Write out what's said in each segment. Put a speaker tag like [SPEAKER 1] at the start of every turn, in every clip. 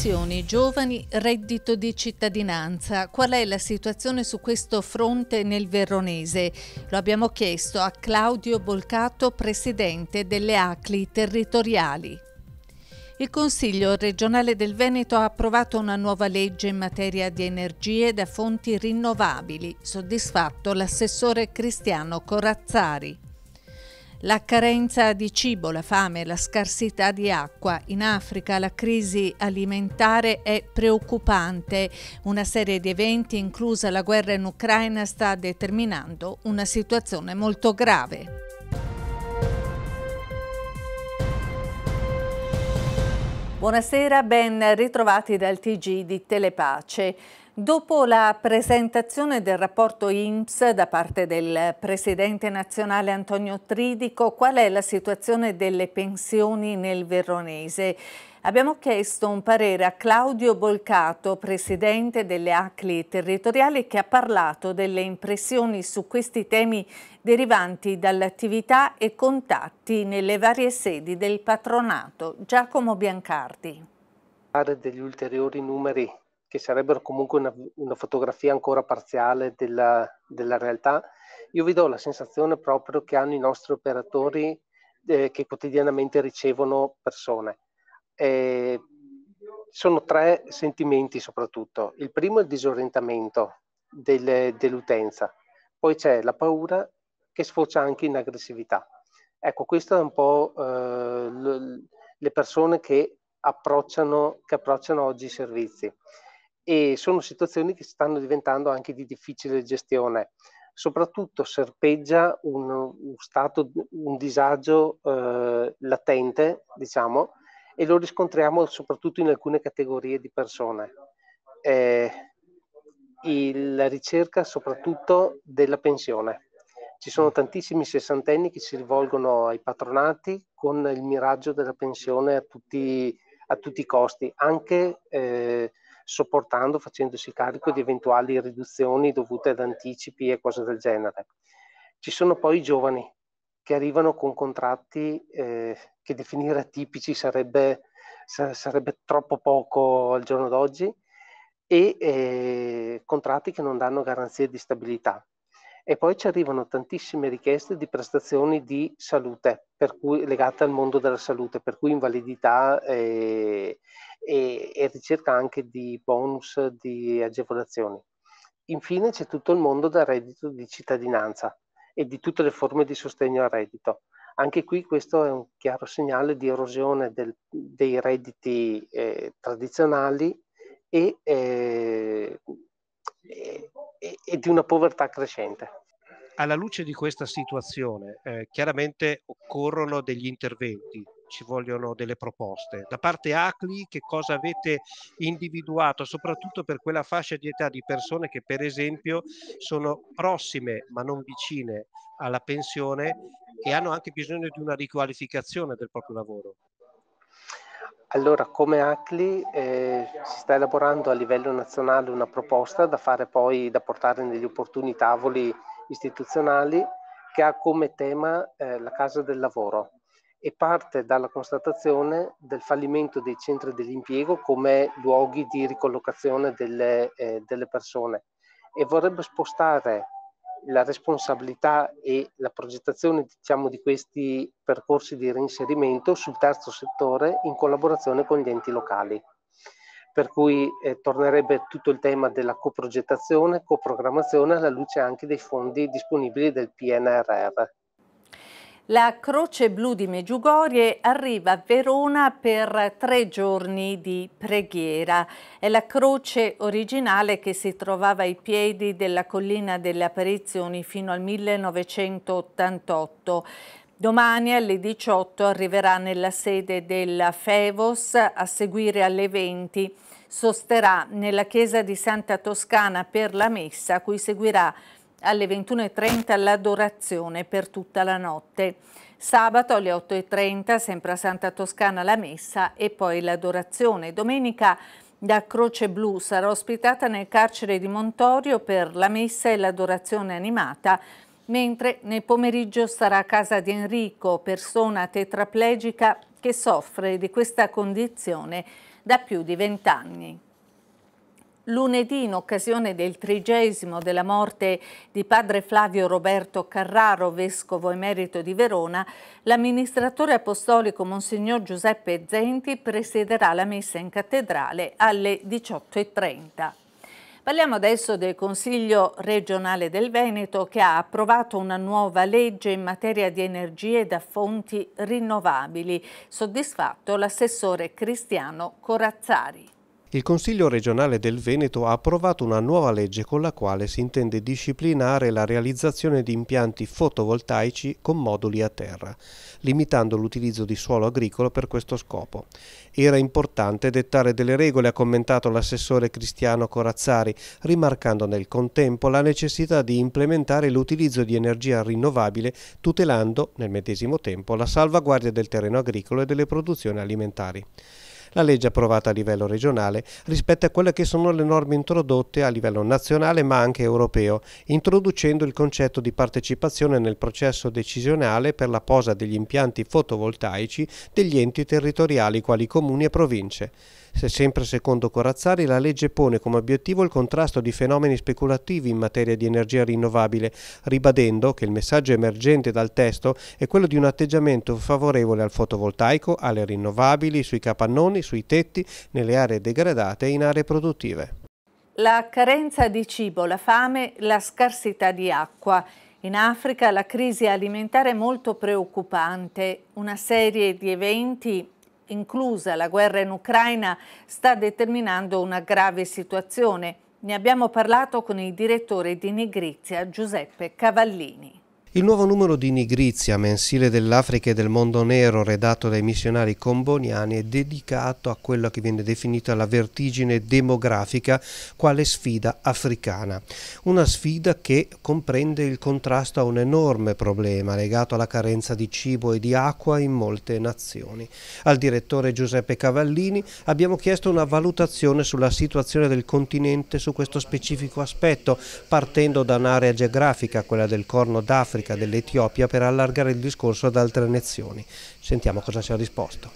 [SPEAKER 1] Pensioni, giovani, reddito di cittadinanza. Qual è la situazione su questo fronte nel Veronese? Lo abbiamo chiesto a Claudio Bolcato, presidente delle ACLI territoriali. Il Consiglio regionale del Veneto ha approvato una nuova legge in materia di energie da fonti rinnovabili, soddisfatto l'assessore Cristiano Corazzari. La carenza di cibo, la fame, la scarsità di acqua. In Africa la crisi alimentare è preoccupante. Una serie di eventi, inclusa la guerra in Ucraina, sta determinando una situazione molto grave. Buonasera, ben ritrovati dal TG di Telepace. Dopo la presentazione del rapporto INPS da parte del Presidente nazionale Antonio Tridico, qual è la situazione delle pensioni nel Veronese? Abbiamo chiesto un parere a Claudio Bolcato, Presidente delle ACLI territoriali, che ha parlato delle impressioni su questi temi derivanti dall'attività e contatti nelle varie sedi del patronato. Giacomo Biancardi.
[SPEAKER 2] Degli ulteriori numeri che sarebbero comunque una, una fotografia ancora parziale della, della, realtà, io vi do la sensazione proprio che hanno i nostri operatori eh, che quotidianamente ricevono persone. Eh, sono tre sentimenti soprattutto. Il primo è il disorientamento del, dell'utenza, poi c'è la paura che sfocia anche in aggressività. Ecco, queste sono un po' eh, le persone che approcciano, che approcciano oggi i servizi e sono situazioni che stanno diventando anche di difficile gestione. Soprattutto serpeggia un, un stato, un disagio eh, latente, diciamo, e lo riscontriamo soprattutto in alcune categorie di persone. Eh, il, la ricerca soprattutto della pensione. Ci sono tantissimi sessantenni che si rivolgono ai patronati con il miraggio della pensione a tutti, a tutti i costi, anche eh, sopportando, facendosi carico di eventuali riduzioni dovute ad anticipi e cose del genere. Ci sono poi i giovani che arrivano con contratti eh, che definire atipici sarebbe, sarebbe, troppo poco al giorno d'oggi e eh, contratti che non danno garanzie di stabilità. E poi ci arrivano tantissime richieste di prestazioni di salute, cui, legate al mondo della salute, per cui invalidità eh, e, e, e ricerca anche di bonus, di agevolazioni. Infine c'è tutto il mondo del reddito di cittadinanza e di tutte le forme di sostegno al reddito anche qui questo è un chiaro segnale di erosione del, dei redditi eh, tradizionali e eh, e di una povertà crescente.
[SPEAKER 3] Alla luce di questa situazione, eh, chiaramente occorrono degli interventi, ci vogliono delle proposte. Da parte ACLI che cosa avete individuato, soprattutto per quella fascia di età di persone che per esempio sono prossime ma non vicine alla pensione e hanno anche bisogno di una riqualificazione del proprio lavoro?
[SPEAKER 2] Allora, come ACLI eh, si sta elaborando a livello nazionale una proposta da fare poi, da portare negli opportuni tavoli istituzionali che ha come tema eh, la casa del lavoro e parte dalla constatazione del fallimento dei centri dell'impiego come luoghi di ricollocazione delle, eh, delle persone e vorrebbe spostare la responsabilità e la progettazione diciamo, di questi percorsi di reinserimento sul terzo settore in collaborazione con gli enti locali. Per cui eh, tornerebbe tutto il tema della coprogettazione, coprogrammazione alla luce anche dei fondi disponibili del PNRR.
[SPEAKER 1] La Croce Blu di Meggiugorie arriva a Verona per tre giorni di preghiera. È la croce originale che si trovava ai piedi della collina delle apparizioni fino al 1988. Domani alle 18 arriverà nella sede della Fevos, a seguire alle 20 sosterrà nella chiesa di Santa Toscana per la messa, a cui seguirà alle 21.30 l'adorazione per tutta la notte. Sabato alle 8.30 sempre a Santa Toscana la messa e poi l'adorazione. Domenica da Croce Blu sarà ospitata nel carcere di Montorio per la messa e l'adorazione animata, mentre nel pomeriggio sarà a casa di Enrico, persona tetraplegica che soffre di questa condizione da più di vent'anni. Lunedì, in occasione del trigesimo della morte di padre Flavio Roberto Carraro, vescovo emerito di Verona, l'amministratore apostolico Monsignor Giuseppe Zenti presiederà la messa in cattedrale alle 18.30. Parliamo adesso del Consiglio regionale del Veneto che ha approvato una nuova legge in materia di energie da fonti rinnovabili, soddisfatto l'assessore Cristiano Corazzari.
[SPEAKER 3] Il Consiglio regionale del Veneto ha approvato una nuova legge con la quale si intende disciplinare la realizzazione di impianti fotovoltaici con moduli a terra, limitando l'utilizzo di suolo agricolo per questo scopo. Era importante dettare delle regole, ha commentato l'assessore Cristiano Corazzari, rimarcando nel contempo la necessità di implementare l'utilizzo di energia rinnovabile, tutelando nel medesimo tempo la salvaguardia del terreno agricolo e delle produzioni alimentari la legge approvata a livello regionale rispetto a quelle che sono le norme introdotte a livello nazionale ma anche europeo, introducendo il concetto di partecipazione nel processo decisionale per la posa degli impianti fotovoltaici degli enti territoriali quali comuni e province. Se sempre secondo Corazzari la legge pone come obiettivo il contrasto di fenomeni speculativi in materia di energia rinnovabile, ribadendo che il messaggio emergente dal testo è quello di un atteggiamento favorevole al fotovoltaico, alle rinnovabili, sui capannoni, sui tetti, nelle aree degradate e in aree produttive.
[SPEAKER 1] La carenza di cibo, la fame, la scarsità di acqua. In Africa la crisi alimentare è molto preoccupante, una serie di eventi inclusa la guerra in Ucraina, sta determinando una grave situazione. Ne abbiamo parlato con il direttore di Negrizia, Giuseppe Cavallini.
[SPEAKER 3] Il nuovo numero di Nigrizia, mensile dell'Africa e del mondo nero, redatto dai missionari comboniani, è dedicato a quella che viene definita la vertigine demografica quale sfida africana. Una sfida che comprende il contrasto a un enorme problema legato alla carenza di cibo e di acqua in molte nazioni. Al direttore Giuseppe Cavallini abbiamo chiesto una valutazione sulla situazione del continente su questo specifico aspetto, partendo da un'area geografica, quella del Corno d'Africa, dell'Africa, dell'Etiopia per allargare il discorso ad altre nazioni. Sentiamo cosa ci ha risposto.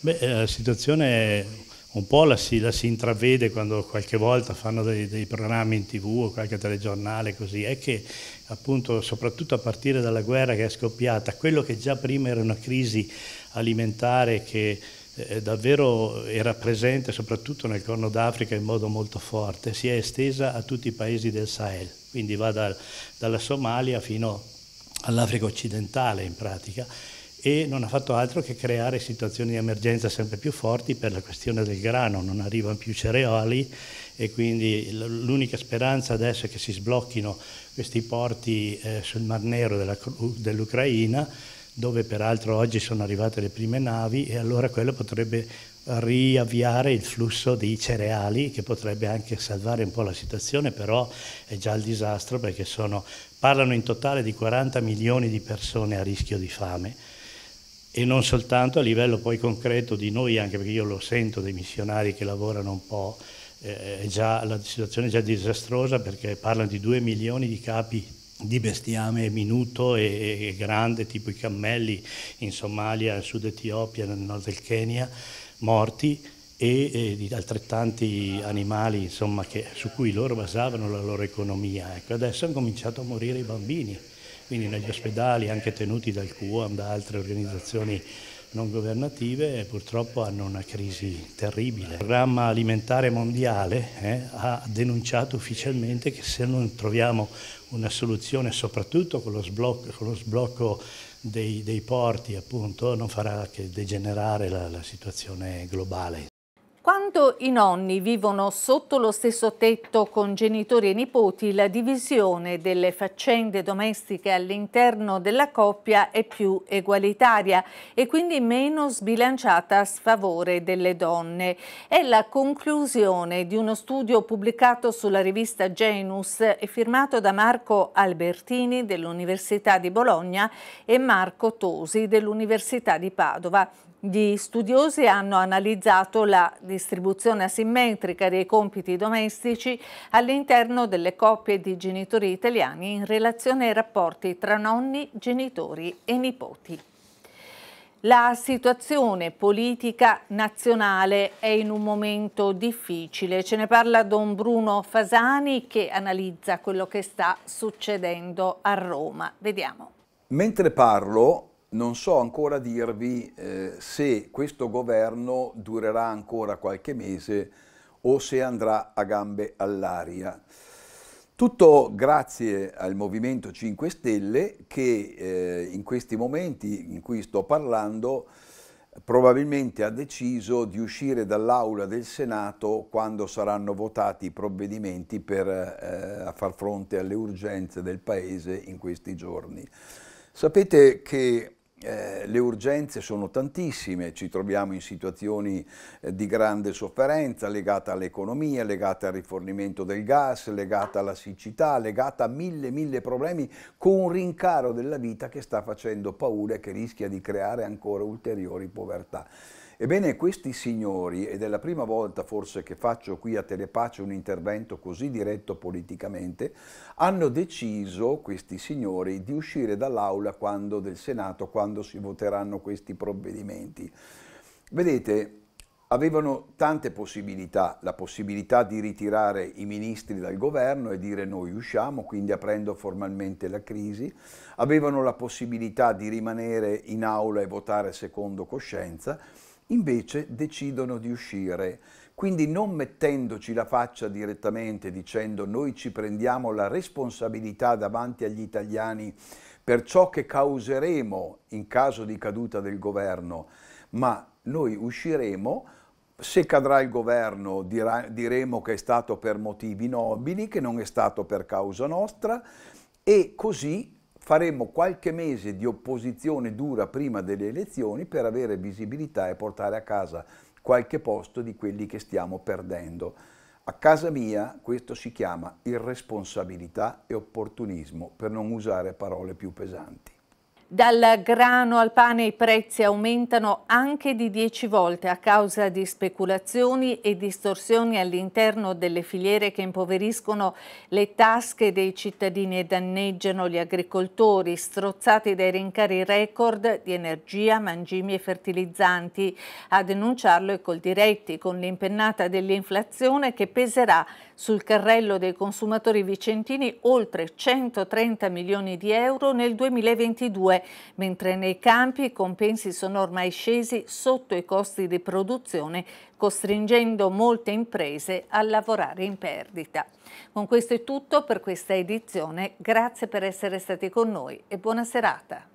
[SPEAKER 4] Beh, eh, la situazione un po' la si, la si intravede quando qualche volta fanno dei, dei, programmi in tv o qualche telegiornale così, è che appunto soprattutto a partire dalla guerra che è scoppiata, quello che già prima era una crisi alimentare che eh, eh, davvero era presente soprattutto nel Corno d'Africa in modo molto forte, si è estesa a tutti i paesi del Sahel, quindi va dal, dalla Somalia fino all'Africa occidentale in pratica e non ha fatto altro che creare situazioni di emergenza sempre più forti per la questione del grano, non arrivano più cereali e quindi l'unica speranza adesso è che si sblocchino questi porti eh, sul Mar Nero dell'Ucraina dove peraltro oggi sono arrivate le prime navi e allora quello potrebbe riavviare il flusso dei cereali che potrebbe anche salvare un po' la situazione, però è già il disastro perché sono, parlano in totale di 40 milioni di persone a rischio di fame e non soltanto a livello poi concreto di noi, anche perché io lo sento dei missionari che lavorano un po', eh, già, la situazione è già disastrosa perché parlano di 2 milioni di capi di bestiame minuto e, e grande, tipo i cammelli in Somalia, sud Etiopia, nel nord del Kenya, morti e, e di altrettanti animali insomma, che, su cui loro basavano la loro economia. Ecco, adesso hanno cominciato a morire i bambini, quindi negli ospedali anche tenuti dal QAM, da altre organizzazioni non governative eh, purtroppo hanno una crisi terribile. Il programma alimentare mondiale eh, ha denunciato ufficialmente che se non troviamo una soluzione, soprattutto con lo sblocco, con lo sblocco dei, dei, porti, appunto, non farà che degenerare la, la situazione globale.
[SPEAKER 1] Quando i nonni vivono sotto lo stesso tetto con genitori e nipoti, la divisione delle faccende domestiche all'interno della coppia è più egualitaria e quindi meno sbilanciata a sfavore delle donne. È la conclusione di uno studio pubblicato sulla rivista Genus e firmato da Marco Albertini dell'Università di Bologna e Marco Tosi dell'Università di Padova gli studiosi hanno analizzato la distribuzione asimmetrica dei compiti domestici all'interno delle coppie di genitori italiani in relazione ai rapporti tra nonni, genitori e nipoti. La situazione politica nazionale è in un momento difficile, ce ne parla Don Bruno Fasani che analizza quello che sta succedendo a Roma. Vediamo.
[SPEAKER 5] Mentre parlo non so ancora dirvi eh, se questo governo durerà ancora qualche mese o se andrà a gambe all'aria. Tutto grazie al Movimento 5 Stelle che eh, in questi momenti in cui sto parlando probabilmente ha deciso di uscire dall'aula del Senato quando saranno votati i provvedimenti per eh, far fronte alle urgenze del Paese in questi giorni. Sapete che eh, le urgenze sono tantissime, ci troviamo in situazioni eh, di grande sofferenza legata all'economia, legata al rifornimento del gas, legata alla siccità, legata a mille mille problemi con un rincaro della vita che sta facendo paura e che rischia di creare ancora ulteriori povertà. Ebbene, questi signori, ed è la prima volta forse che faccio qui a Telepace un intervento così diretto politicamente, hanno deciso, questi signori, di uscire dall'aula quando, del Senato quando si voteranno questi provvedimenti. Vedete, avevano tante possibilità, la possibilità di ritirare i ministri dal governo e dire noi usciamo, quindi aprendo formalmente la crisi, avevano la possibilità di rimanere in aula e votare secondo coscienza, invece decidono di uscire. Quindi non mettendoci la faccia direttamente dicendo noi ci prendiamo la responsabilità davanti agli italiani per ciò che causeremo in caso di caduta del governo, ma noi usciremo se cadrà il governo dirà, diremo che è stato per motivi nobili, che non è stato per causa nostra e così faremo qualche mese di opposizione dura prima delle elezioni per avere visibilità e portare a casa qualche posto di quelli che stiamo perdendo. A casa mia questo si chiama irresponsabilità e opportunismo, per non usare parole più pesanti.
[SPEAKER 1] Dal grano al pane i prezzi aumentano anche di 10 volte a causa di speculazioni e distorsioni all'interno delle filiere che impoveriscono le tasche dei cittadini e danneggiano gli agricoltori, strozzati dai rincari record di energia, mangimi e fertilizzanti. A denunciarlo è Coldiretti con l'impennata dell'inflazione che peserà sul carrello dei consumatori vicentini oltre 130 milioni di euro nel 2022 2, mentre nei campi i compensi sono ormai scesi sotto i costi di produzione, costringendo molte imprese a lavorare in perdita. Con questo è tutto per questa edizione, grazie per essere stati con noi e buona serata.